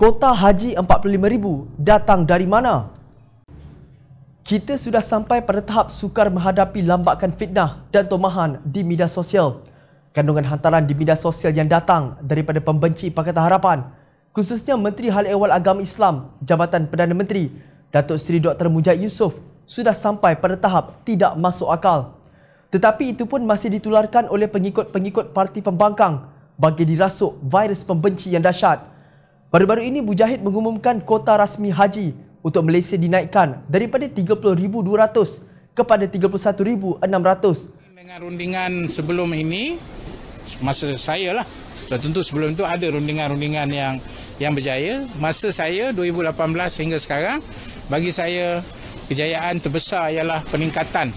kota haji 45000 datang dari mana? Kita sudah sampai pada tahap sukar menghadapi lambakan fitnah dan tomahan di media sosial. Kandungan hantaran di media sosial yang datang daripada pembenci Pakatan Harapan, khususnya Menteri Hal Ehwal Agama Islam, Jabatan Perdana Menteri, Datuk Seri Dr. Mujahid Yusof sudah sampai pada tahap tidak masuk akal. Tetapi itu pun masih ditularkan oleh pengikut-pengikut parti pembangkang bagi dirasuk virus pembenci yang dahsyat. Baru-baru ini Mujahid mengumumkan kota rasmi haji untuk Malaysia dinaikkan daripada 30,200 kepada 31,600. Dengan rundingan sebelum ini, masa saya lah, tentu sebelum itu ada rundingan-rundingan yang yang berjaya. Masa saya 2018 sehingga sekarang, bagi saya kejayaan terbesar ialah peningkatan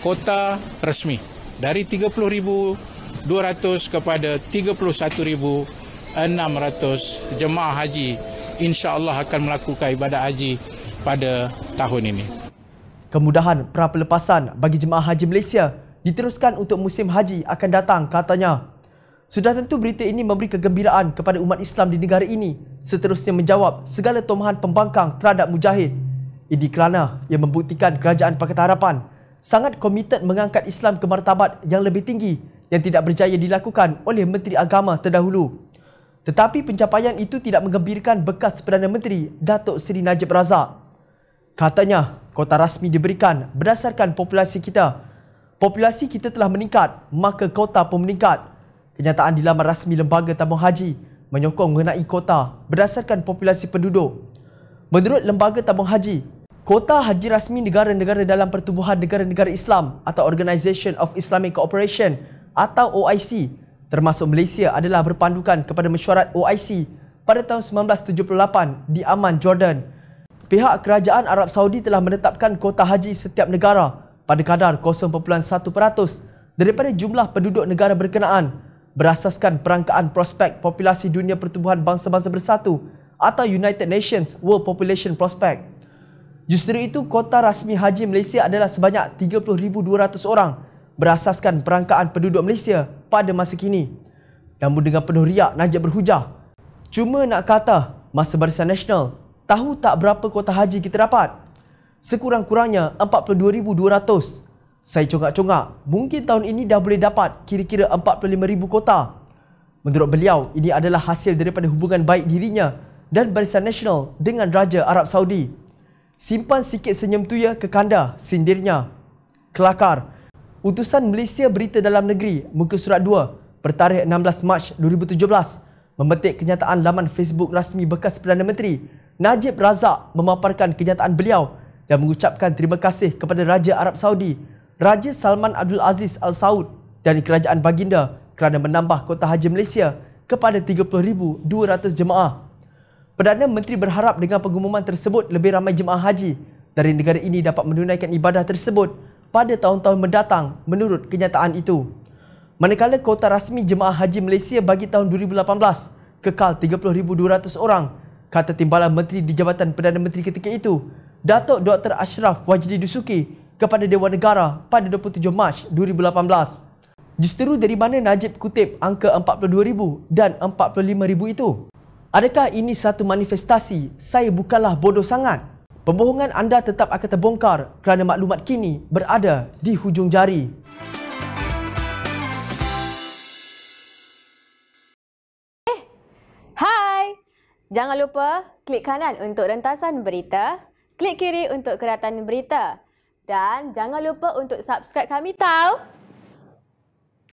kota rasmi dari 30,200 kepada 31,600. 600 jemaah haji insya-Allah akan melakukan ibadat haji pada tahun ini. Kemudahan prapelepasan bagi jemaah haji Malaysia diteruskan untuk musim haji akan datang katanya. Sudah tentu berita ini memberi kegembiraan kepada umat Islam di negara ini seterusnya menjawab segala tomahan pembangkang terhadap mujahid. Ini kerana ia membuktikan kerajaan Pakatan Harapan sangat komited mengangkat Islam ke martabat yang lebih tinggi yang tidak berjaya dilakukan oleh Menteri Agama terdahulu. Tetapi pencapaian itu tidak mengembirakan bekas Perdana Menteri Datuk Seri Najib Razak. Katanya, kota rasmi diberikan berdasarkan populasi kita. Populasi kita telah meningkat, maka kota pun meningkat. Kenyataan di laman rasmi Lembaga Tabung Haji menyokong mengenai kota berdasarkan populasi penduduk. Menurut Lembaga Tabung Haji, kota haji rasmi negara-negara dalam pertubuhan negara-negara Islam atau Organisation of Islamic Cooperation atau OIC termasuk Malaysia adalah berpandukan kepada mesyuarat OIC pada tahun 1978 di Amman, Jordan. Pihak kerajaan Arab Saudi telah menetapkan kuota haji setiap negara pada kadar 0.1% daripada jumlah penduduk negara berkenaan berasaskan perangkaan prospek populasi dunia pertumbuhan bangsa-bangsa bersatu atau United Nations World Population Prospect. Justeru itu, kuota rasmi haji Malaysia adalah sebanyak 30,200 orang berasaskan perangkaan penduduk Malaysia pada masa kini. Namun dengan penuh riak, Najib berhujah. Cuma nak kata, masa Barisan Nasional, tahu tak berapa kuota haji kita dapat? Sekurang-kurangnya 42,200. Saya congak-congak, mungkin tahun ini dah boleh dapat kira-kira 45,000 kuota. Menurut beliau, ini adalah hasil daripada hubungan baik dirinya dan Barisan Nasional dengan Raja Arab Saudi. Simpan sikit senyum tu ya ke kanda, sindirnya. Kelakar, Utusan Malaysia Berita Dalam Negeri, muka surat 2, bertarikh 16 Mac 2017, memetik kenyataan laman Facebook rasmi bekas Perdana Menteri, Najib Razak memaparkan kenyataan beliau dan mengucapkan terima kasih kepada Raja Arab Saudi, Raja Salman Abdul Aziz Al Saud dan Kerajaan Baginda kerana menambah kota haji Malaysia kepada 30,200 jemaah. Perdana Menteri berharap dengan pengumuman tersebut lebih ramai jemaah haji dari negara ini dapat menunaikan ibadah tersebut pada tahun-tahun mendatang menurut kenyataan itu. Manakala kuota rasmi jemaah haji Malaysia bagi tahun 2018 kekal 30,200 orang, kata Timbalan Menteri di Jabatan Perdana Menteri ketika itu, Datuk Dr. Ashraf Wajdi Dusuki kepada Dewan Negara pada 27 Mac 2018. Justeru dari mana Najib kutip angka 42,000 dan 45,000 itu? Adakah ini satu manifestasi saya bukanlah bodoh sangat? Pembohongan anda tetap akan terbongkar kerana maklumat kini berada di hujung jari. Hai. Jangan lupa klik kanan untuk rentasan berita, klik kiri untuk keratan berita dan jangan lupa untuk subscribe kami tahu.